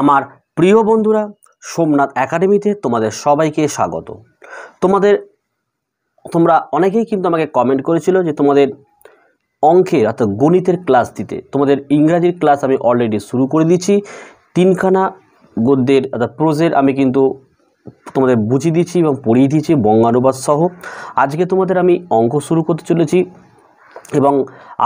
আমার প্রিয় বন্ধুরা সোমনাথ একাডেমিতে তোমাদের সবাইকে স্বাগত তোমাদের তোমরা অনেকেই কিন্তু আমাকে কমেন্ট করেছিল যে তোমাদের অঙ্কের অর্থাৎ গণিতের ক্লাস দিতে তোমাদের ইংরাজির ক্লাস আমি অলরেডি শুরু করে দিয়েছি তিনখানা গদ্যের অর্থাৎ প্রোজের আমি কিন্তু তোমাদের বুঝিয়ে দিয়েছি এবং পড়িয়ে দিয়েছি বঙ্গানুবাদ সহ আজকে তোমাদের আমি অঙ্ক শুরু করতে চলেছি এবং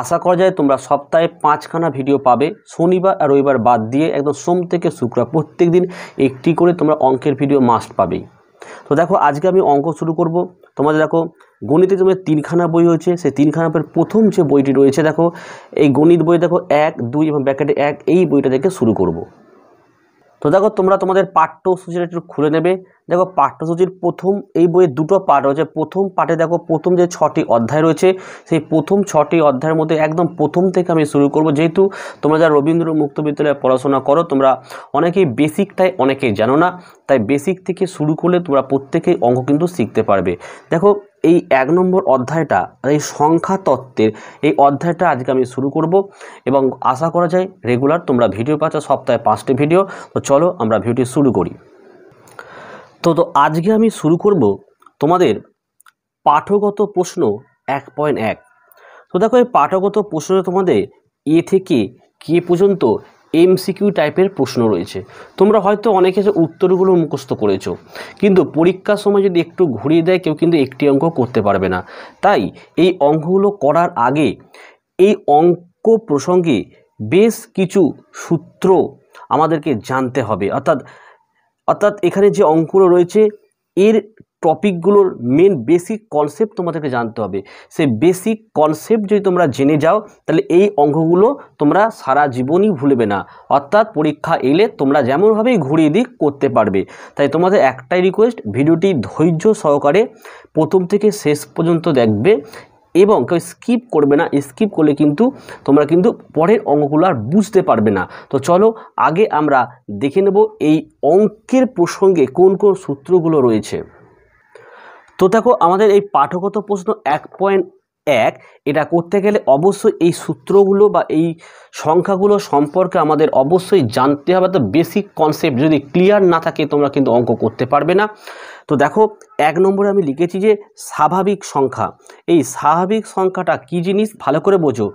আশা করা যায় তোমরা সপ্তাহে পাঁচখানা ভিডিও পাবে শনিবার আর রবিবার বাদ দিয়ে একদম সোম থেকে শুক্র প্রত্যেক দিন একটি করে তোমরা অঙ্কের ভিডিও মাস্ট পাবেই তো দেখো আজকে আমি অঙ্ক শুরু করব তোমাদের দেখো গণিতে তোমার তিনখানা বই হয়েছে সেই তিনখানা বইয়ের প্রথম যে বইটি রয়েছে দেখো এই গণিত বই দেখো এক দুই এবং ব্যাকেটে এক এই বইটা থেকে শুরু করব তো দেখো তোমরা তোমাদের পাঠ্যসূচিটা একটু খুলে নেবে দেখো পাঠ্যসূচির প্রথম এই বইয়ে দুটো পাঠ রয়েছে প্রথম পার্টে দেখো প্রথম যে ছটি অধ্যায় রয়েছে সেই প্রথম ছটি অধ্যায়ের মধ্যে একদম প্রথম থেকে আমি শুরু করব যেহেতু তোমরা যারা রবীন্দ্র মুক্ত বিদ্যালয়ে পড়াশোনা করো তোমরা অনেকেই বেসিকটাই অনেকেই জানো না তাই বেসিক থেকে শুরু করলে তোমরা প্রত্যেকেই অঙ্ক কিন্তু শিখতে পারবে দেখো এই এক নম্বর অধ্যায়টা মানে এই সংখ্যা তত্ত্বের এই অধ্যায়টা আজকে আমি শুরু করব এবং আশা করা যায় রেগুলার তোমরা ভিডিও পাচ্ছ সপ্তাহে পাঁচটি ভিডিও তো চলো আমরা ভিডিওটি শুরু করি তো তো আজকে আমি শুরু করব তোমাদের পাঠগত প্রশ্ন এক পয়েন্ট এক তো দেখো এই পাঠগত প্রশ্ন তোমাদের এ থেকে কে পর্যন্ত এমসিকিউ টাইপের প্রশ্ন রয়েছে তোমরা হয়তো অনেকে উত্তরগুলো মুখস্থ করেছো কিন্তু পরীক্ষার সময় যদি একটু ঘুরিয়ে দেয় কেউ কিন্তু একটি অঙ্ক করতে পারবে না তাই এই অঙ্কগুলো করার আগে এই অঙ্ক প্রসঙ্গে বেশ কিছু সূত্র আমাদেরকে জানতে হবে অর্থাৎ অর্থাৎ এখানে যে অঙ্কগুলো রয়েছে এর টপিকগুলোর মেন বেসিক কনসেপ্ট তোমাদেরকে জানতে হবে সেই বেসিক কনসেপ্ট যদি তোমরা জেনে যাও তাহলে এই অঙ্কগুলো তোমরা সারা জীবনই ভুলবে না অর্থাৎ পরীক্ষা এলে তোমরা যেমনভাবেই ঘুরিয়ে দিক করতে পারবে তাই তোমাদের একটাই রিকোয়েস্ট ভিডিওটি ধৈর্য সহকারে প্রথম থেকে শেষ পর্যন্ত দেখবে এবং কেউ স্কিপ করবে না স্কিপ করলে কিন্তু তোমরা কিন্তু পরের অঙ্কগুলো আর বুঝতে পারবে না তো চলো আগে আমরা দেখে নেব এই অঙ্কের প্রসঙ্গে কোন কোন সূত্রগুলো রয়েছে তো দেখো আমাদের এই পাঠকত প্রশ্ন এক পয়েন্ট এক এটা করতে গেলে অবশ্যই এই সূত্রগুলো বা এই সংখ্যাগুলো সম্পর্কে আমাদের অবশ্যই জানতে হবে তো বেসিক কনসেপ্ট যদি ক্লিয়ার না থাকে তোমরা কিন্তু অঙ্ক করতে পারবে না তো দেখো এক নম্বরে আমি লিখেছি যে স্বাভাবিক সংখ্যা এই স্বাভাবিক সংখ্যাটা কি জিনিস ভালো করে বোঝো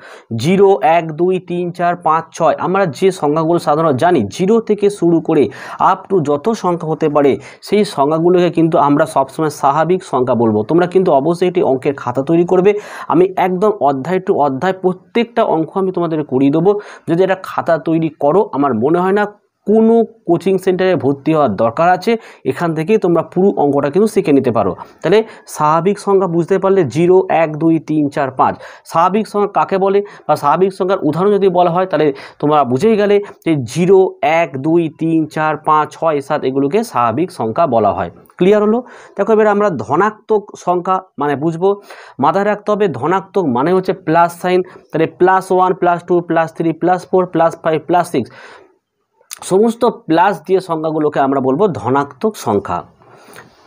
জিরো এক দুই তিন চার পাঁচ ছয় আমরা যে সংখ্যাগুলো সাধারণত জানি জিরো থেকে শুরু করে আপ টু যত সংখ্যা হতে পারে সেই সংখ্যাগুলোকে কিন্তু আমরা সবসময় স্বাভাবিক সংখ্যা বলবো তোমরা কিন্তু অবশ্যই এটি অঙ্কের খাতা তৈরি করবে আমি একদম অধ্যায় টু অধ্যায় প্রত্যেকটা অঙ্ক আমি তোমাদের করিয়ে দেবো যদি এটা খাতা তৈরি করো আমার মনে হয় না কোনো কোচিং সেন্টারে ভর্তি হওয়ার দরকার আছে এখান থেকেই তোমরা পুরো অঙ্কটা কিন্তু শিখে নিতে পারো তাহলে স্বাভাবিক সংখ্যা বুঝতে পারলে জিরো এক দুই তিন চার পাঁচ স্বাভাবিক সংখ্যা কাকে বলে বা স্বাভাবিক সংখ্যার উদাহরণ যদি বলা হয় তাহলে তোমরা বুঝেই গেলে যে জিরো এক দুই তিন চার পাঁচ ছয় সাত এগুলোকে স্বাভাবিক সংখ্যা বলা হয় ক্লিয়ার হলো দেখো এবার আমরা ধনাত্মক সংখ্যা মানে বুঝবো মাথায় রাখতে হবে ধনাত্মক মানে হচ্ছে প্লাস সাইন তাহলে plus one plus two plus three plus four plus five plus six সমস্ত প্লাস দিয়ে সংখ্যাগুলোকে আমরা বলবো ধনাত্মক সংখ্যা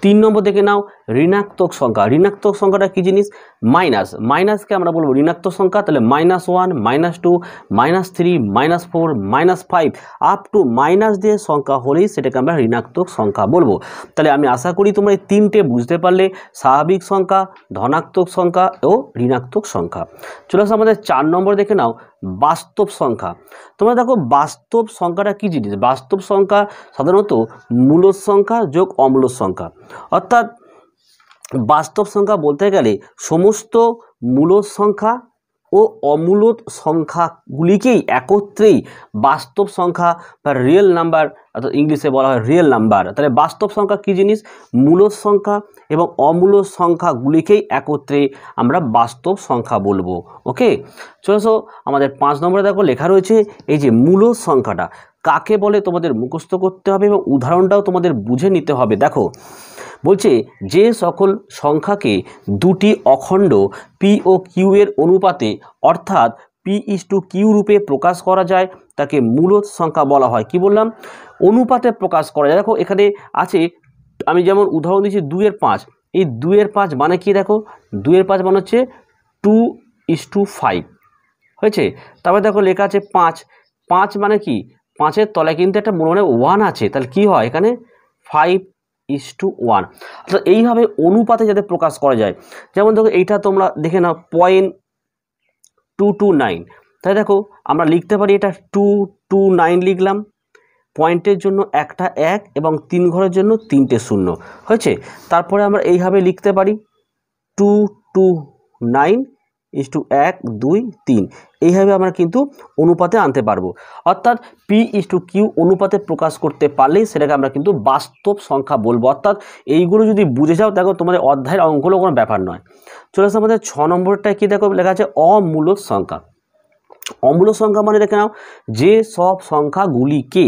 তিন নম্বর দেখে নাও ঋণাত্মক সংখ্যা ঋণাত্মক সংখ্যাটা কী জিনিস মাইনাস মাইনাসকে আমরা বলবো ঋণাত্মক সংখ্যা তাহলে minus one minus two minus three minus four minus five up to minus দিয়ে সংখ্যা হলেই সেটাকে আমরা ঋণাত্মক সংখ্যা বলবো তাহলে আমি আশা করি তোমরা এই তিনটে বুঝতে পারলে স্বাভাবিক সংখ্যা ধনাত্মক সংখ্যা ও ঋণাত্মক সংখ্যা চলে আসো আমাদের চার নম্বর দেখে নাও বাস্তব সংখ্যা তোমরা দেখো বাস্তব সংখ্যাটা কী জিনিস বাস্তব সংখ্যা সাধারণত মূল সংখ্যা যোগ অম্ল সংখ্যা অর্থাৎ বাস্তব সংখ্যা বলতে গেলে সমস্ত মূল সংখ্যা ও অমূলত সংখ্যাগুলিকেই একত্রেই বাস্তব সংখ্যা বা রিয়েল নাম্বার অর্থাৎ ইংলিশে বলা হয় রিয়েল নাম্বার তাহলে বাস্তব সংখ্যা কী জিনিস মূলত সংখ্যা এবং অমূল সংখ্যাগুলিকেই একত্রে আমরা বাস্তব সংখ্যা বলবো ওকে চলেছো আমাদের পাঁচ নম্বরে দেখো লেখা রয়েছে এই যে মূল সংখ্যাটা কাকে বলে তোমাদের মুখস্থ করতে হবে এবং উদাহরণটাও তোমাদের বুঝে নিতে হবে দেখো বলছে যে সকল সংখ্যাকে দুটি অখণ্ড পি ও কিউ এর অনুপাতে অর্থাৎ পি ইস টু কিউ রূপে প্রকাশ করা যায় তাকে মূলত সংখ্যা বলা হয় কি বললাম অনুপাতে প্রকাশ করা যায় দেখো এখানে আছে আমি যেমন উদাহরণ দিচ্ছি দুয়ের পাঁচ এই দুয়ের পাঁচ মানে কি দেখো দুয়ের পাঁচ মানে হচ্ছে টু ইস টু ফাইভ হয়েছে তারপরে দেখো লেখা আছে পাঁচ পাঁচ মানে কি পাঁচের তলায় কিন্তু একটা মনে ওয়ান আছে তাহলে কি হয় এখানে ফাইভ ইস টু ওয়ান অর্থাৎ এইভাবে অনুপাতে যাতে প্রকাশ করা যায় যেমন দেখো এইটা তোমরা দেখে নাও পয়েন্ট টু টু নাইন তাই দেখো আমরা লিখতে পারি এটা টু টু নাইন লিখলাম পয়েন্টের জন্য একটা এক এবং তিন ঘরের জন্য তিনটে শূন্য হয়েছে তারপরে আমরা এইভাবে লিখতে পারি two two nine is two এক দুই তিন এইভাবে আমরা কিন্তু অনুপাতে আনতে পারবো অর্থাৎ পি ইস টু কিউ অনুপাতে প্রকাশ করতে পারলে সেটাকে আমরা কিন্তু বাস্তব সংখ্যা বলবো অর্থাৎ এইগুলো যদি বুঝে যাও দেখো তোমাদের অধ্যায়ের অঙ্কগুলো কোনো ব্যাপার নয় চলে আসে আমাদের ছ নম্বরটা কী দেখো লেখা আছে অমূলক সংখ্যা অমূলক সংখ্যা মানে দেখে নাও যে সব সংখ্যাগুলিকে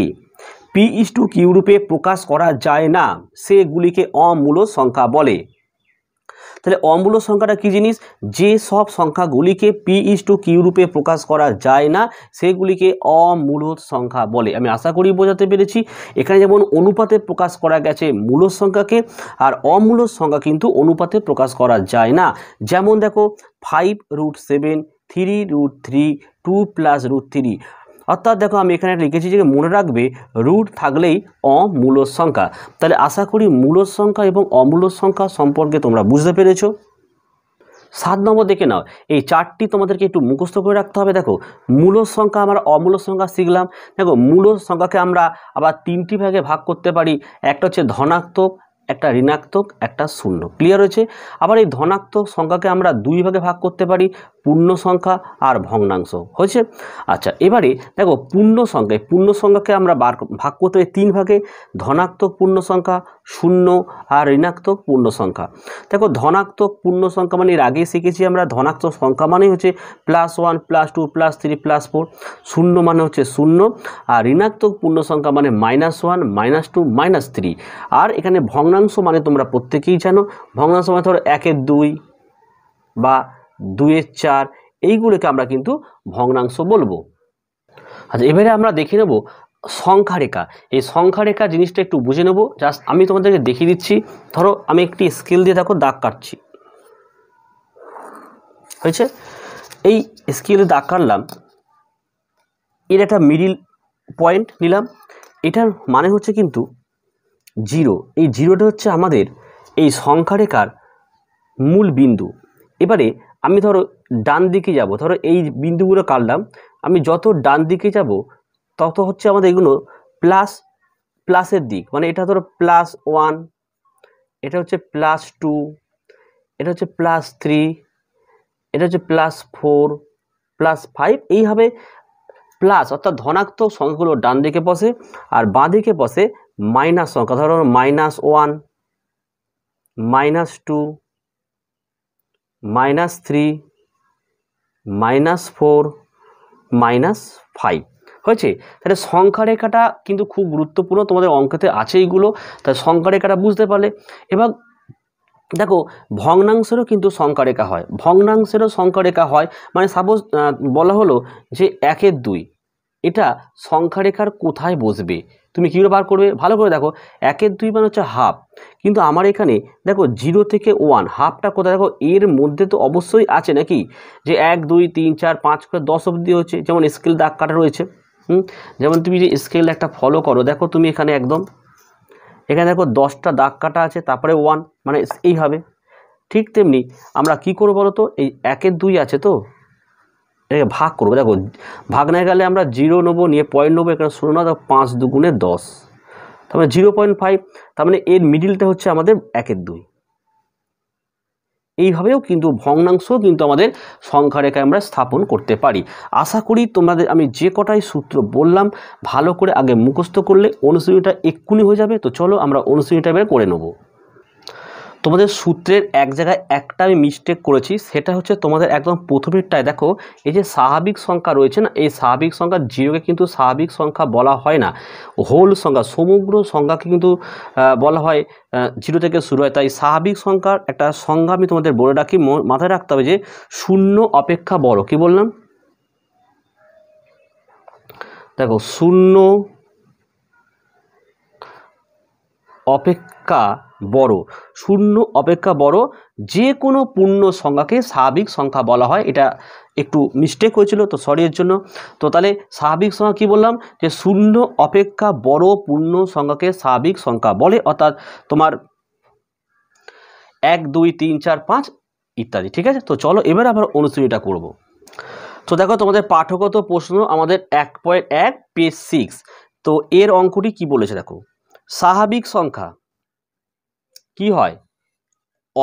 পি ইস টু কিউ রূপে প্রকাশ করা যায় না সেগুলিকে অমূলক সংখ্যা বলে তাহলে অমূল্য সংখ্যাটা কী জিনিস যে সব সংখ্যাগুলিকে পি ইস টু কিউ রূপে প্রকাশ করা যায় না সেগুলিকে অমূল সংখ্যা বলে আমি আশা করি বোঝাতে পেরেছি এখানে যেমন অনুপাতে প্রকাশ করা গেছে মূল সংখ্যাকে আর অমূল সংখ্যা কিন্তু অনুপাতে প্রকাশ করা যায় না যেমন দেখো five root seven three root three two plus root three অর্থাৎ দেখো আমি এখানে লিখেছি যে মনে রাখবে রুট থাকলেই অমূল সংখ্যা তাহলে আশা করি মূল সংখ্যা এবং অমূল সংখ্যা সম্পর্কে তোমরা বুঝতে পেরেছো সাত নম্বর দেখে নাও এই চারটি তোমাদেরকে একটু মুখস্থ করে রাখতে হবে দেখো মূল সংখ্যা আমরা অমূল সংখ্যা শিখলাম দেখো মূল সংখ্যাকে আমরা আবার তিনটি ভাগে ভাগ করতে পারি একটা হচ্ছে ধনাত্মক একটা ঋণাত্মক একটা শূন্য ক্লিয়ার হয়েছে আবার এই ধনাত্মক সংখ্যাকে আমরা দুই ভাগে ভাগ করতে পারি পূর্ণ সংখ্যা আর ভগ্নাংশ হয়েছে আচ্ছা এবারে দেখো পূর্ণ সংখ্যায় পূর্ণ সংখ্যাকে আমরা বার ভাগ করতে পারি তিন ভাগে ধনাত্মক পূর্ণ সংখ্যা শূন্য আর ঋণাত্মক পূর্ণ সংখ্যা দেখো ধনাত্মক পূর্ণ সংখ্যা মানে এর আগে শিখেছি আমরা ধনাত্মক সংখ্যা মানে হচ্ছে plus one plus two plus three plus four শূন্য মানে হচ্ছে শূন্য আর ঋণাত্মক পূর্ণ সংখ্যা মানে minus one minus two minus three আর এখানে ভগ্নাংশ মানে তোমরা প্রত্যেকেই জানো ভগ্নাংশ মানে ধরো একের দুই বা দুয়ের চার এইগুলোকে আমরা কিন্তু ভগ্নাংশ বলবো আচ্ছা এবারে আমরা দেখে নেব সংখ্যারেখা এই সংখ্যারেখা জিনিসটা একটু বুঝে নেব জাস্ট আমি তোমাদেরকে দেখিয়ে দিচ্ছি ধরো আমি একটি স্কেল দিয়ে দেখো দাগ কাটছি হয়েছে এই স্কেলে দাগ কাটলাম এর একটা মিডিল পয়েন্ট নিলাম এটার মানে হচ্ছে কিন্তু জিরো এই জিরোটা হচ্ছে আমাদের এই সংখ্যারেখার মূল বিন্দু এবারে আমি ধরো ডান দিকে যাব ধরো এই বিন্দুগুলো কাটলাম আমি যত ডান দিকে যাব তত হচ্ছে আমাদের এগুলো প্লাস প্লাসের দিক মানে এটা ধরো প্লাস ওয়ান এটা হচ্ছে প্লাস টু এটা হচ্ছে প্লাস থ্রি এটা হচ্ছে প্লাস ফোর প্লাস ফাইভ এইভাবে প্লাস অর্থাৎ ধনাত্মক সংখ্যাগুলো ডান দিকে বসে আর বাঁ দিকে বসে মাইনাস সংখ্যা ধরো minus one minus two minus three minus four minus five হয়েছে তাহলে সংখ্যা রেখাটা কিন্তু খুব গুরুত্বপূর্ণ তোমাদের অঙ্কেতে আছে এইগুলো তাই সংখ্যা রেখাটা বুঝতে পারলে এবং দেখো ভগ্নাংশেরও কিন্তু সংখ্যা রেখা হয় ভগ্নাংশেরও সংখ্যা রেখা হয় মানে সাপোজ বলা হলো যে একের দুই এটা সংখ্যা রেখার কোথায় বসবে তুমি কীভাবে বার করবে ভালো করে দেখো একের দুই মানে হচ্ছে হাফ কিন্তু আমার এখানে দেখো জিরো থেকে ওয়ান হাফটা কোথায় দেখো এর মধ্যে তো অবশ্যই আছে নাকি যে এক দুই তিন চার পাঁচ করে দশ অবধি হচ্ছে যেমন স্কেল দাগ কাটা রয়েছে হুম যেমন তুমি যে স্কেল একটা ফলো করো দেখো তুমি এখানে একদম এখানে দেখো দশটা দাগ কাটা আছে তারপরে ওয়ান মানে এইভাবে ঠিক তেমনি আমরা কি করবো বলো তো এই একের দুই আছে তো এটাকে ভাগ করবো দেখো ভাগ না গেলে আমরা জিরো নেবো নিয়ে পয়েন্ট নেবো এখানে শূন্য না পাঁচ দুগুণে দশ তার মানে জিরো পয়েন্ট ফাইভ তার মানে এর মিডিলটা হচ্ছে আমাদের একের দুই এইভাবেও কিন্তু ভগ্নাংশও কিন্তু আমাদের সংখ্যা রেখায় আমরা স্থাপন করতে পারি আশা করি তোমাদের আমি যে কটাই সূত্র বললাম ভালো করে আগে মুখস্থ করলে অনুশীলনীটা এক্ষুনি হয়ে যাবে তো চলো আমরা অনুশীলনীটা বের করে নেবো তোমাদের সূত্রের এক জায়গায় একটা আমি মিস্টেক করেছি সেটা হচ্ছে তোমাদের একদম প্রথমেরটায় দেখো এই যে স্বাভাবিক সংখ্যা রয়েছে না এই স্বাভাবিক সংখ্যা জিরোকে কিন্তু স্বাভাবিক সংখ্যা বলা হয় না হোল সংখ্যা সমগ্র সংখ্যাকে কিন্তু বলা হয় জিরো থেকে শুরু হয় তাই স্বাভাবিক সংখ্যার একটা সংজ্ঞা আমি তোমাদের বলে রাখি মাথায় রাখতে হবে যে শূন্য অপেক্ষা বড় কি বললাম দেখো শূন্য অপেক্ষা বড় শূন্য অপেক্ষা বড় যে কোনো পূর্ণ সংখ্যাকে স্বাভাবিক সংখ্যা বলা হয় এটা একটু মিস্টেক হয়েছিল তো সরি এর জন্য তো তাহলে স্বাভাবিক সংখ্যা কি বললাম যে শূন্য অপেক্ষা বড় পূর্ণ সংখ্যাকে স্বাভাবিক সংখ্যা বলে অর্থাৎ তোমার এক দুই তিন চার পাঁচ ইত্যাদি ঠিক আছে তো চলো এবার আবার অনুশীলনটা করব তো দেখো তোমাদের পাঠ্যগত প্রশ্ন আমাদের এক পয়েন্ট এক পেজ সিক্স তো এর অঙ্কটি কি বলেছে দেখো স্বাভাবিক সংখ্যা কি হয়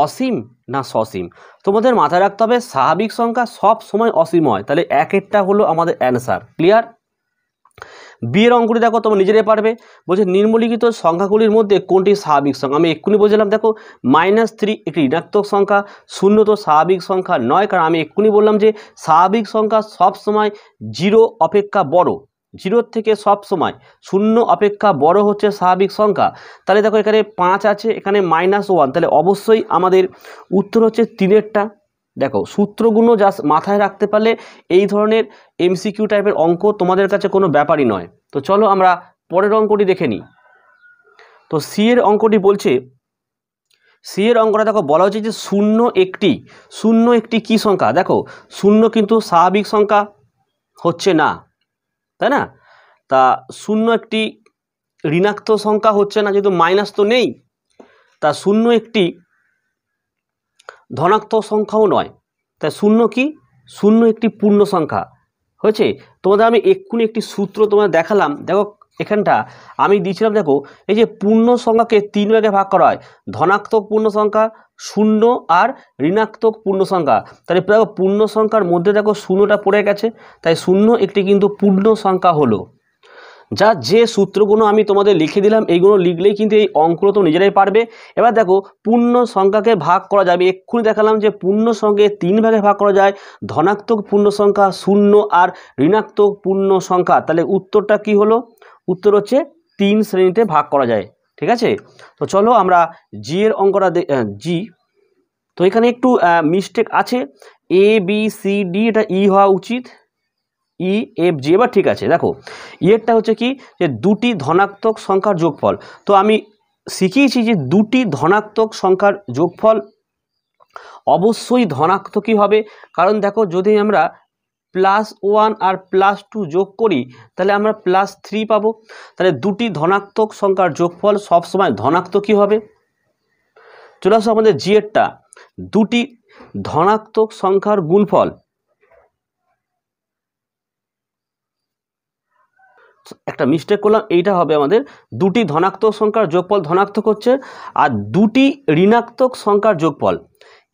অসীম না সসীম তোমাদের মাথায় রাখতে হবে স্বাভাবিক সংখ্যা সব সময় অসীম হয় তাহলে এক একটা হলো আমাদের অ্যান্সার ক্লিয়ার বিয়ের অঙ্কটি দেখো তোমরা নিজেরাই পারবে বলছে নিম্নলিখিত সংখ্যাগুলির মধ্যে কোনটি স্বাভাবিক সংখ্যা আমি এক্ষুনি বলছিলাম দেখো মাইনাস থ্রি একটি ঋণাত্মক সংখ্যা শূন্য তো স্বাভাবিক সংখ্যা নয় কারণ আমি এক্ষুনি বললাম যে স্বাভাবিক সংখ্যা সবসময় জিরো অপেক্ষা বড় জিরোর থেকে সব সময় শূন্য অপেক্ষা বড় হচ্ছে স্বাভাবিক সংখ্যা তাহলে দেখো এখানে পাঁচ আছে এখানে মাইনাস ওয়ান তাহলে অবশ্যই আমাদের উত্তর হচ্ছে তিনেরটা দেখো সূত্রগুলো যা মাথায় রাখতে পারলে এই ধরনের এমসিকিউ টাইপের অঙ্ক তোমাদের কাছে কোনো ব্যাপারই নয় তো চলো আমরা পরের অঙ্কটি দেখে নিই তো সি এর অঙ্কটি বলছে সি এর অঙ্কটা দেখো বলা হচ্ছে যে শূন্য একটি শূন্য একটি কি সংখ্যা দেখো শূন্য কিন্তু স্বাভাবিক সংখ্যা হচ্ছে না তাই না তা শূন্য একটি ঋণাক্ত সংখ্যা হচ্ছে না যেহেতু মাইনাস তো নেই তা শূন্য একটি ধনাক্ত সংখ্যাও নয় তাই শূন্য কি শূন্য একটি পূর্ণ সংখ্যা হয়েছে তোমাদের আমি এক্ষুনি একটি সূত্র তোমাদের দেখালাম দেখো এখানটা আমি দিয়েছিলাম দেখো এই যে পূর্ণ সংখ্যাকে তিন ভাগে ভাগ করা হয় ধনাত্মক পূর্ণ সংখ্যা শূন্য আর ঋণাত্মক পূর্ণ সংখ্যা তাহলে দেখো পূর্ণ সংখ্যার মধ্যে দেখো শূন্যটা পড়ে গেছে তাই শূন্য একটি কিন্তু পূর্ণ সংখ্যা হলো যা যে সূত্রগুলো আমি তোমাদের লিখে দিলাম এইগুলো লিখলেই কিন্তু এই অঙ্কগুলো তো নিজেরাই পারবে এবার দেখো পূর্ণ সংখ্যাকে ভাগ করা যাবে এক্ষুনি দেখালাম যে পূর্ণ সংখ্যে তিন ভাগে ভাগ করা যায় ধনাত্মক পূর্ণ সংখ্যা শূন্য আর ঋণাত্মক পূর্ণ সংখ্যা তাহলে উত্তরটা কি হলো উত্তর হচ্ছে তিন শ্রেণীতে ভাগ করা যায় ঠিক আছে তো চলো আমরা জি এর অঙ্কটা জি তো এখানে একটু মিস্টেক আছে এ বি সি ডি এটা ই e হওয়া উচিত ই এফ জি এবার ঠিক আছে দেখো ইয়েরটা e হচ্ছে কি যে দুটি ধনাত্মক সংখ্যার যোগফল তো আমি শিখিয়েছি যে দুটি ধনাত্মক সংখ্যার যোগফল অবশ্যই ধনাত্মকই হবে কারণ দেখো যদি আমরা প্লাস ওয়ান আর প্লাস টু যোগ করি তাহলে আমরা প্লাস থ্রি পাবো তাহলে দুটি ধনাত্মক সংখ্যার যোগফল সবসময় ধনাত্মকই হবে চলে আসো আমাদের জিএরটা দুটি ধনাত্মক সংখ্যার গুণফল একটা মিস্টেক করলাম এইটা হবে আমাদের দুটি ধনাত্মক সংখ্যার যোগফল ধনাত্মক হচ্ছে আর দুটি ঋণাত্মক সংখ্যার যোগফল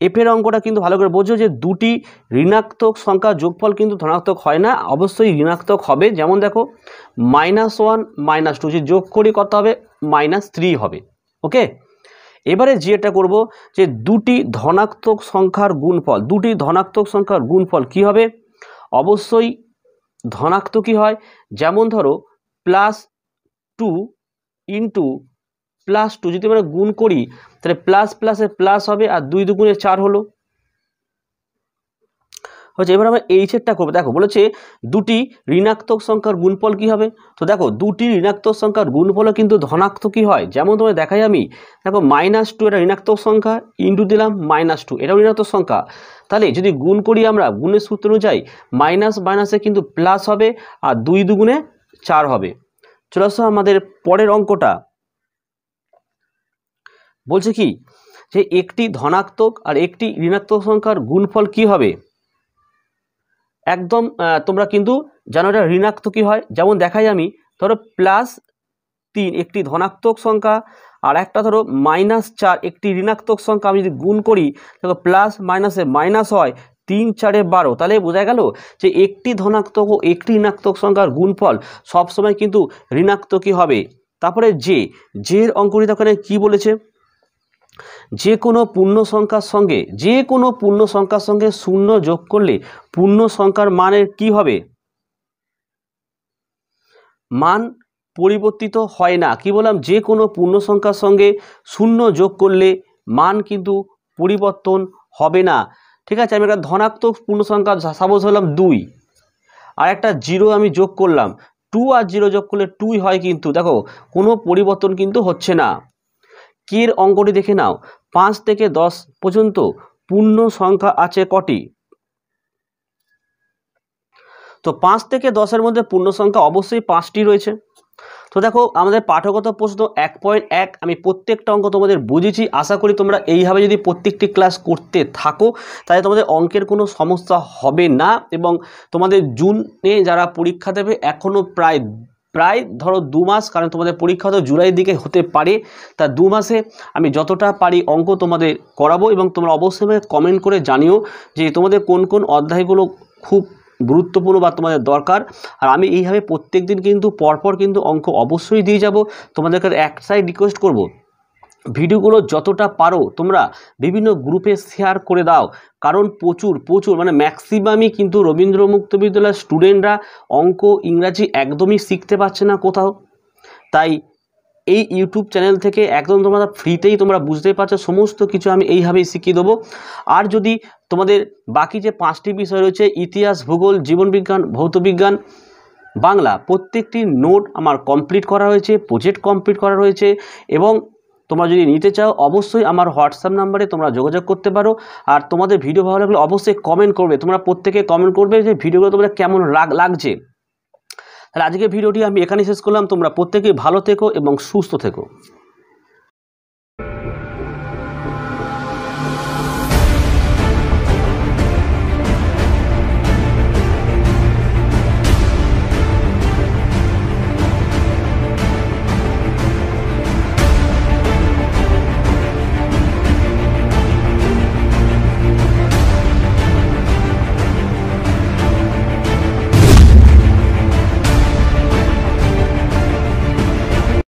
এফের অঙ্কটা কিন্তু ভালো করে বোঝো যে দুটি ঋণাত্মক সংখ্যা যোগফল কিন্তু ধনাত্মক হয় না অবশ্যই ঋণাত্মক হবে যেমন দেখো মাইনাস ওয়ান মাইনাস টু যে যোগ করে কত হবে মাইনাস থ্রি হবে ওকে এবারে যে এটা করবো যে দুটি ধনাত্মক সংখ্যার গুণফল দুটি ধনাত্মক সংখ্যার গুণফল কি হবে অবশ্যই ধনাত্মকই হয় যেমন ধরো plus two into plus two যদি আমরা গুণ করি তাহলে প্লাস প্লাসে প্লাস হবে আর দুই দুগুণে চার হলো হচ্ছে এবার আমরা এইচেরটা করবো দেখো বলেছে দুটি ঋণাত্মক সংখ্যার গুণফল কি হবে তো দেখো দুটি ঋণাত্মক সংখ্যার গুণফলও কিন্তু ধনাত্মকই হয় যেমন তোমায় দেখাই আমি দেখো মাইনাস টু এটা ঋণাত্মক সংখ্যা ইন্টু দিলাম মাইনাস টু এটাও ঋণাত্মক সংখ্যা তাহলে যদি গুণ করি আমরা গুণের সূত্র অনুযায়ী মাইনাস মাইনাসে কিন্তু প্লাস হবে আর দুই দুগুণে চার হবে চলে আসো আমাদের পরের অঙ্কটা বলছে কি যে একটি ধনাত্মক আর একটি ঋণাত্মক সংখ্যার গুণফল কি হবে একদম তোমরা কিন্তু জানো এটা ঋণাত্মকই হয় যেমন দেখাই আমি ধরো প্লাস তিন একটি ধনাত্মক সংখ্যা আর একটা ধরো মাইনাস চার একটি ঋণাত্মক সংখ্যা আমি যদি গুণ করি দেখো প্লাস মাইনাসে মাইনাস হয় তিন চারে বারো তাহলে বোঝা গেল যে একটি ধনাত্মক ও একটি ঋণাত্মক সংখ্যার গুণফল সবসময় কিন্তু ঋণাত্মকই হবে তারপরে যে জের অঙ্কটি তখন কি বলেছে যে কোনো পূর্ণ সংখ্যার সঙ্গে যে কোনো পূর্ণ সংখ্যার সঙ্গে শূন্য যোগ করলে পূর্ণ সংখ্যার মানের কি হবে মান পরিবর্তিত হয় না কি বললাম যে কোনো পূর্ণ সংখ্যার সঙ্গে শূন্য যোগ করলে মান কিন্তু পরিবর্তন হবে না ঠিক আছে আমি একটা ধনাত্মক পূর্ণ সংখ্যা সাপোজ হলাম দুই আর একটা জিরো আমি যোগ করলাম টু আর জিরো যোগ করলে টুই হয় কিন্তু দেখো কোনো পরিবর্তন কিন্তু হচ্ছে না কের অঙ্কটি দেখে নাও পাঁচ থেকে দশ পর্যন্ত পূর্ণ সংখ্যা আছে কটি তো পাঁচ থেকে দশের মধ্যে পূর্ণ সংখ্যা অবশ্যই পাঁচটি রয়েছে তো দেখো আমাদের পাঠগত প্রশ্ন এক পয়েন্ট এক আমি প্রত্যেকটা অঙ্ক তোমাদের বুঝেছি আশা করি তোমরা এইভাবে যদি প্রত্যেকটি ক্লাস করতে থাকো তাহলে তোমাদের অঙ্কের কোনো সমস্যা হবে না এবং তোমাদের জুনে যারা পরীক্ষা দেবে এখনও প্রায় প্রায় ধরো দু মাস কারণ তোমাদের পরীক্ষা তো জুলাইয়ের দিকে হতে পারে তা দু মাসে আমি যতটা পারি অঙ্ক তোমাদের করাবো এবং তোমরা অবশ্যই কমেন্ট করে জানিও যে তোমাদের কোন কোন অধ্যায়গুলো খুব গুরুত্বপূর্ণ বা তোমাদের দরকার আর আমি এইভাবে প্রত্যেক দিন কিন্তু পরপর কিন্তু অঙ্ক অবশ্যই দিয়ে যাব তোমাদেরকে একসাই রিকোয়েস্ট করব ভিডিওগুলো যতটা পারো তোমরা বিভিন্ন গ্রুপে শেয়ার করে দাও কারণ প্রচুর প্রচুর মানে ম্যাক্সিমামই কিন্তু রবীন্দ্র মুক্ত বিদ্যালয়ের স্টুডেন্টরা অঙ্ক ইংরাজি একদমই শিখতে পারছে না কোথাও তাই এই ইউটিউব চ্যানেল থেকে একদম তোমরা ফ্রিতেই তোমরা বুঝতে পারছো সমস্ত কিছু আমি এইভাবেই শিখিয়ে দেবো আর যদি তোমাদের বাকি যে পাঁচটি বিষয় রয়েছে ইতিহাস ভূগোল জীবনবিজ্ঞান ভৌতবিজ্ঞান বাংলা প্রত্যেকটি নোট আমার কমপ্লিট করা হয়েছে প্রজেক্ট কমপ্লিট করা রয়েছে এবং তোমরা যদি নিতে চাও অবশ্যই আমার হোয়াটসঅ্যাপ নাম্বারে তোমরা যোগাযোগ করতে পারো আর তোমাদের ভিডিও ভালো লাগলে অবশ্যই কমেন্ট করবে তোমরা প্রত্যেকে কমেন্ট করবে যে ভিডিওগুলো তোমাদের কেমন লাগছে তাহলে আজকে ভিডিওটি আমি এখানে শেষ করলাম তোমরা প্রত্যেকেই ভালো থেকো এবং সুস্থ থেকো